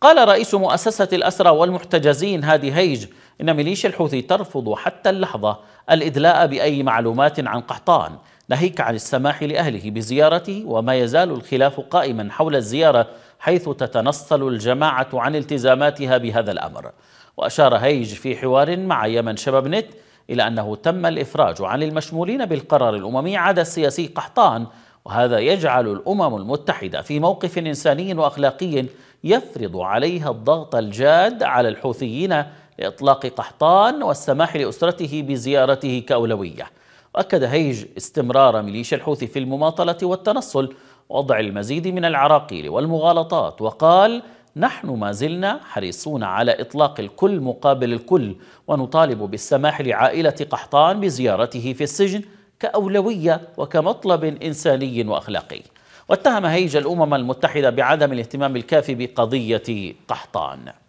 قال رئيس مؤسسة الأسرى والمحتجزين هادي هيج إن ميليشيا الحوثي ترفض حتى اللحظة الإدلاء بأي معلومات عن قحطان ناهيك عن السماح لأهله بزيارته وما يزال الخلاف قائما حول الزيارة حيث تتنصل الجماعة عن التزاماتها بهذا الأمر وأشار هيج في حوار مع يمن شباب نت إلى أنه تم الإفراج عن المشمولين بالقرار الأممي عدا السياسي قحطان وهذا يجعل الأمم المتحدة في موقف إنساني وأخلاقي يفرض عليها الضغط الجاد على الحوثيين لإطلاق قحطان والسماح لأسرته بزيارته كأولوية وأكد هيج استمرار ميليشيا الحوثي في المماطلة والتنصل ووضع المزيد من العراقيل والمغالطات وقال نحن ما زلنا حريصون على إطلاق الكل مقابل الكل ونطالب بالسماح لعائلة قحطان بزيارته في السجن كأولوية وكمطلب إنساني وأخلاقي واتهم هيج الأمم المتحدة بعدم الاهتمام الكافي بقضية قحطان